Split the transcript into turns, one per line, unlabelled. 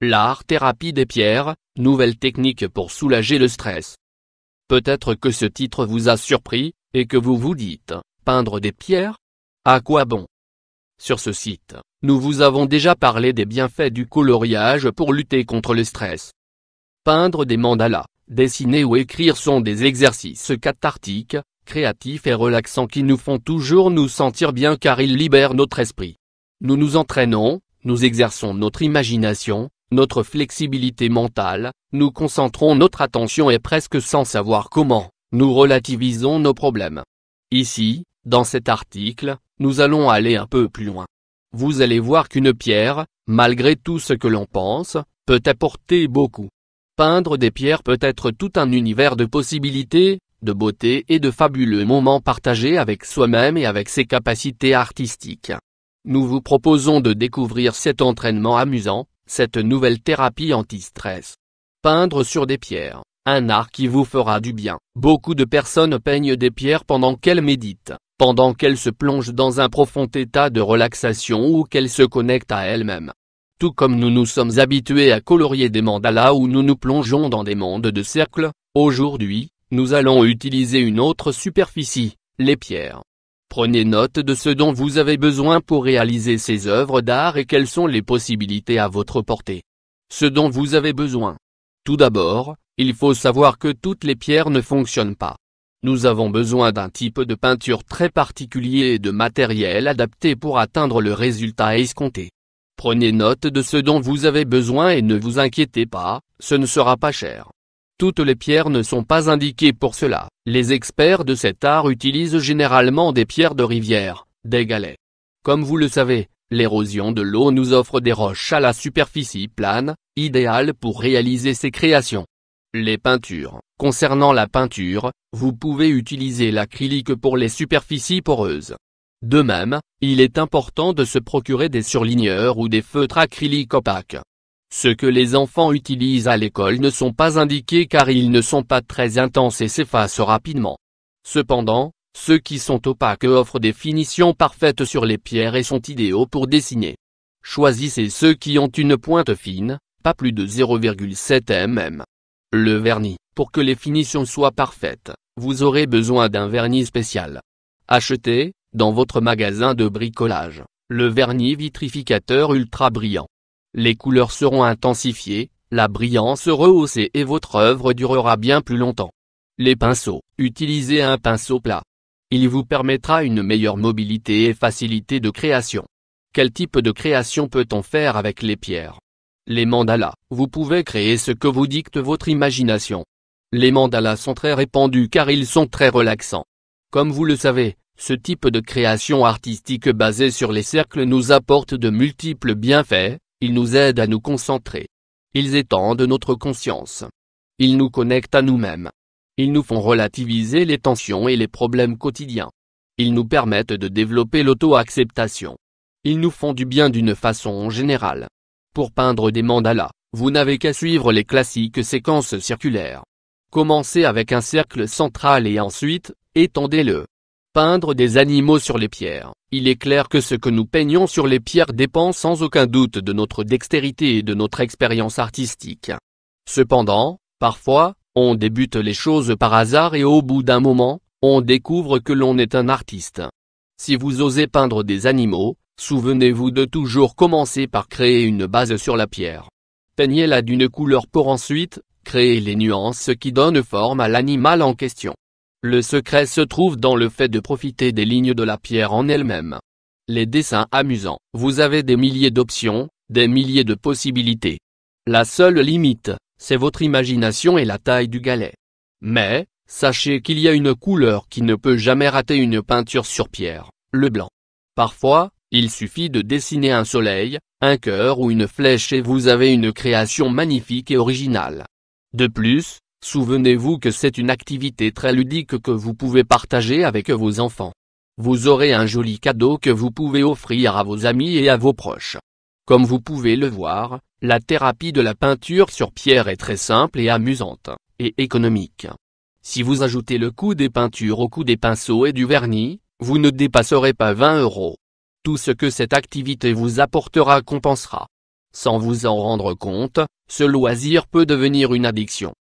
L'art thérapie des pierres, nouvelle technique pour soulager le stress. Peut-être que ce titre vous a surpris, et que vous vous dites, peindre des pierres À quoi bon Sur ce site, nous vous avons déjà parlé des bienfaits du coloriage pour lutter contre le stress. Peindre des mandalas, dessiner ou écrire sont des exercices cathartiques, créatifs et relaxants qui nous font toujours nous sentir bien car ils libèrent notre esprit. Nous nous entraînons, nous exerçons notre imagination, notre flexibilité mentale, nous concentrons notre attention et presque sans savoir comment, nous relativisons nos problèmes. Ici, dans cet article, nous allons aller un peu plus loin. Vous allez voir qu'une pierre, malgré tout ce que l'on pense, peut apporter beaucoup. Peindre des pierres peut être tout un univers de possibilités, de beauté et de fabuleux moments partagés avec soi-même et avec ses capacités artistiques. Nous vous proposons de découvrir cet entraînement amusant, cette nouvelle thérapie anti-stress. Peindre sur des pierres, un art qui vous fera du bien. Beaucoup de personnes peignent des pierres pendant qu'elles méditent, pendant qu'elles se plongent dans un profond état de relaxation ou qu'elles se connectent à elles-mêmes. Tout comme nous nous sommes habitués à colorier des mandalas où nous nous plongeons dans des mondes de cercles, aujourd'hui, nous allons utiliser une autre superficie, les pierres. Prenez note de ce dont vous avez besoin pour réaliser ces œuvres d'art et quelles sont les possibilités à votre portée. Ce dont vous avez besoin. Tout d'abord, il faut savoir que toutes les pierres ne fonctionnent pas. Nous avons besoin d'un type de peinture très particulier et de matériel adapté pour atteindre le résultat escompté. Prenez note de ce dont vous avez besoin et ne vous inquiétez pas, ce ne sera pas cher. Toutes les pierres ne sont pas indiquées pour cela, les experts de cet art utilisent généralement des pierres de rivière, des galets. Comme vous le savez, l'érosion de l'eau nous offre des roches à la superficie plane, idéales pour réaliser ces créations. Les peintures. Concernant la peinture, vous pouvez utiliser l'acrylique pour les superficies poreuses. De même, il est important de se procurer des surligneurs ou des feutres acryliques opaques. Ceux que les enfants utilisent à l'école ne sont pas indiqués car ils ne sont pas très intenses et s'effacent rapidement. Cependant, ceux qui sont opaques offrent des finitions parfaites sur les pierres et sont idéaux pour dessiner. Choisissez ceux qui ont une pointe fine, pas plus de 0,7 mm. Le vernis. Pour que les finitions soient parfaites, vous aurez besoin d'un vernis spécial. Achetez, dans votre magasin de bricolage, le vernis vitrificateur ultra brillant. Les couleurs seront intensifiées, la brillance rehaussée et votre œuvre durera bien plus longtemps. Les pinceaux. Utilisez un pinceau plat. Il vous permettra une meilleure mobilité et facilité de création. Quel type de création peut-on faire avec les pierres Les mandalas. Vous pouvez créer ce que vous dicte votre imagination. Les mandalas sont très répandus car ils sont très relaxants. Comme vous le savez, ce type de création artistique basée sur les cercles nous apporte de multiples bienfaits, ils nous aident à nous concentrer. Ils étendent notre conscience. Ils nous connectent à nous-mêmes. Ils nous font relativiser les tensions et les problèmes quotidiens. Ils nous permettent de développer l'auto-acceptation. Ils nous font du bien d'une façon générale. Pour peindre des mandalas, vous n'avez qu'à suivre les classiques séquences circulaires. Commencez avec un cercle central et ensuite, étendez-le peindre des animaux sur les pierres. Il est clair que ce que nous peignons sur les pierres dépend sans aucun doute de notre dextérité et de notre expérience artistique. Cependant, parfois, on débute les choses par hasard et au bout d'un moment, on découvre que l'on est un artiste. Si vous osez peindre des animaux, souvenez-vous de toujours commencer par créer une base sur la pierre. Peignez-la d'une couleur pour ensuite, créer les nuances qui donnent forme à l'animal en question. Le secret se trouve dans le fait de profiter des lignes de la pierre en elle-même. Les dessins amusants. Vous avez des milliers d'options, des milliers de possibilités. La seule limite, c'est votre imagination et la taille du galet. Mais, sachez qu'il y a une couleur qui ne peut jamais rater une peinture sur pierre, le blanc. Parfois, il suffit de dessiner un soleil, un cœur ou une flèche et vous avez une création magnifique et originale. De plus, Souvenez-vous que c'est une activité très ludique que vous pouvez partager avec vos enfants. Vous aurez un joli cadeau que vous pouvez offrir à vos amis et à vos proches. Comme vous pouvez le voir, la thérapie de la peinture sur pierre est très simple et amusante, et économique. Si vous ajoutez le coût des peintures au coût des pinceaux et du vernis, vous ne dépasserez pas 20 euros. Tout ce que cette activité vous apportera compensera. Sans vous en rendre compte, ce loisir peut devenir une addiction.